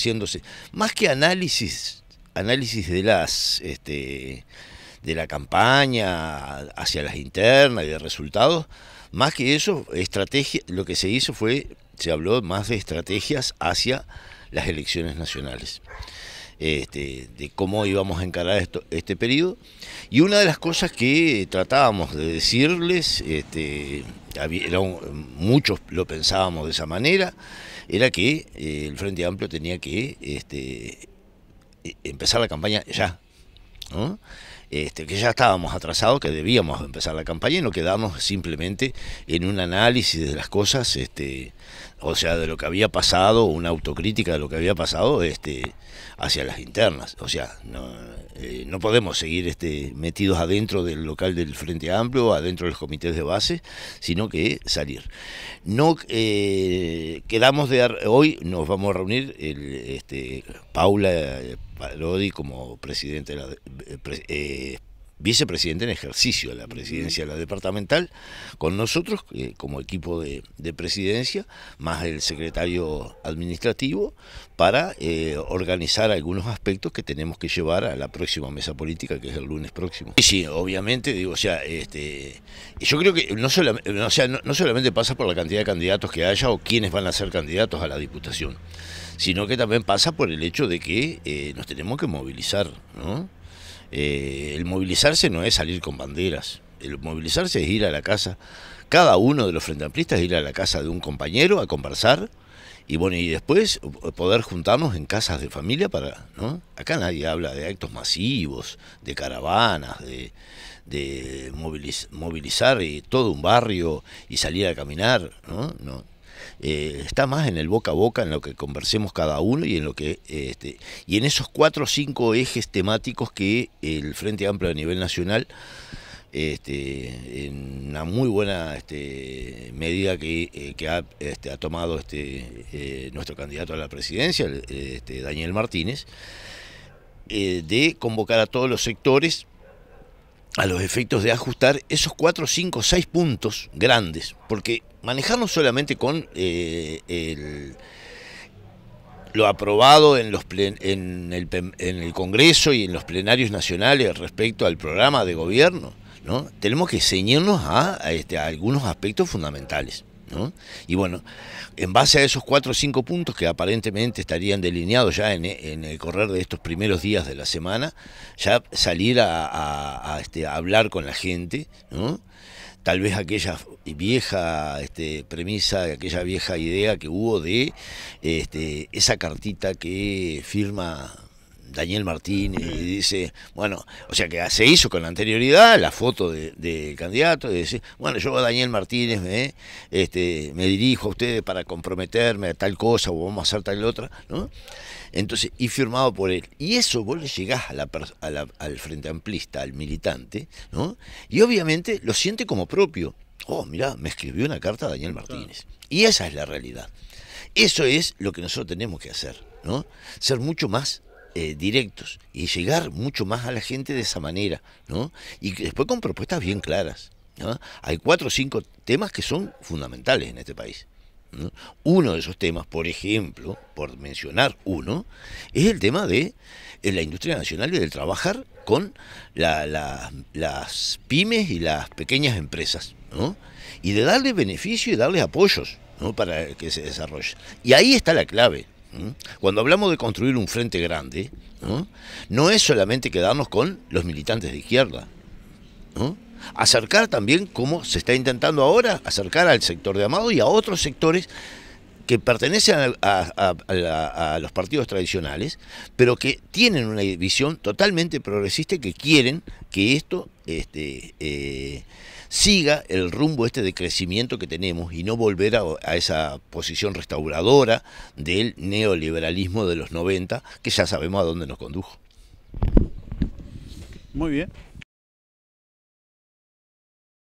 haciéndose. Más que análisis, análisis de las este, de la campaña hacia las internas y de resultados, más que eso, estrategia, lo que se hizo fue, se habló más de estrategias hacia las elecciones nacionales este, de cómo íbamos a encarar esto, este periodo. Y una de las cosas que tratábamos de decirles, este, muchos lo pensábamos de esa manera, era que eh, el Frente Amplio tenía que este, e, empezar la campaña ya. ¿no? Este, que ya estábamos atrasados, que debíamos empezar la campaña y no quedamos simplemente en un análisis de las cosas, este, o sea, de lo que había pasado, una autocrítica de lo que había pasado este, hacia las internas. O sea, no, eh, podemos seguir este, metidos adentro del local del Frente Amplio, adentro de los comités de base, sino que salir. No eh, quedamos de... Hoy nos vamos a reunir el, Paula Parodi como presidente de la... Eh, eh, vicepresidente en ejercicio de la presidencia de la departamental, con nosotros eh, como equipo de, presidencia, más el secretario administrativo, para eh, organizar algunos aspectos que tenemos que llevar a la próxima mesa política, que es el lunes próximo. Y sí, obviamente, digo, o sea, este, yo creo que no, solamente pasa por la cantidad de candidatos que haya o quiénes van a ser candidatos a la diputación, sino que también pasa por el hecho de que nos tenemos que movilizar, ¿no? Eh, el movilizarse no es salir con banderas, el movilizarse es ir a la casa, cada uno de los frente amplistas ir a la casa de un compañero a conversar y bueno, y después poder juntarnos en casas de familia para, ¿no? Acá nadie habla de actos masivos, de caravanas, de, movilizar, movilizar eh, todo un barrio y salir a caminar, ¿no? No, eh, está más en el boca a boca, en lo que conversemos cada uno y en lo que este, y en esos cuatro o cinco ejes temáticos que el Frente Amplio a nivel nacional este, en una muy buena este, medida que, eh, este, ha, tomado este, eh, nuestro candidato a la presidencia, Daniel Martínez, de convocar a todos los sectores a los efectos de ajustar esos cuatro, cinco, seis puntos grandes, porque manejarnos solamente con eh, lo aprobado en, los en, el, Congreso y en los plenarios nacionales respecto al programa de gobierno. ¿no? Tenemos que ceñirnos a, este, algunos aspectos fundamentales. Y bueno, en base a esos cuatro o cinco puntos que aparentemente estarían delineados ya en, el correr de estos primeros días de la semana, ya salir a, este, hablar con la gente, ¿no? tal vez aquellas vieja este, premisa, aquella vieja idea que hubo de este, esa cartita que firma Daniel Martínez y dice, bueno, o sea que se hizo con la anterioridad la foto del candidato y dice, bueno, yo Daniel Martínez me, este, me dirijo a ustedes para comprometerme a tal cosa o vamos a hacer tal otra, ¿no? Entonces, y firmado por él. Y eso vos le llegás al frente amplista, al militante, ¿no? Y obviamente lo siente como propio oh, mira, me escribió una carta Daniel Martínez. Y esa es la realidad. Eso es lo que nosotros tenemos que hacer, ¿no? Ser mucho más eh, directos y llegar mucho más a la gente de esa manera, ¿no? Y después con propuestas bien claras. Hay cuatro o cinco temas que son fundamentales en este país. Uno de esos temas, por ejemplo, por mencionar uno, es el tema de eh, la industria nacional y del trabajar con las pymes y las pequeñas empresas y de darle beneficio y darle apoyos para que se desarrolle. Y ahí está la clave. Cuando hablamos de construir un frente grande, ¿no? es solamente quedarnos con los militantes de izquierda. Acercar también, como se está intentando ahora, acercar al sector de Amado y a otros sectores que pertenecen a, los partidos tradicionales, pero que tienen una visión totalmente progresista y que quieren que esto este, eh, siga el rumbo este de crecimiento que tenemos y no volver a, a, esa posición restauradora del neoliberalismo de los 90, que ya sabemos a dónde nos condujo. Muy bien.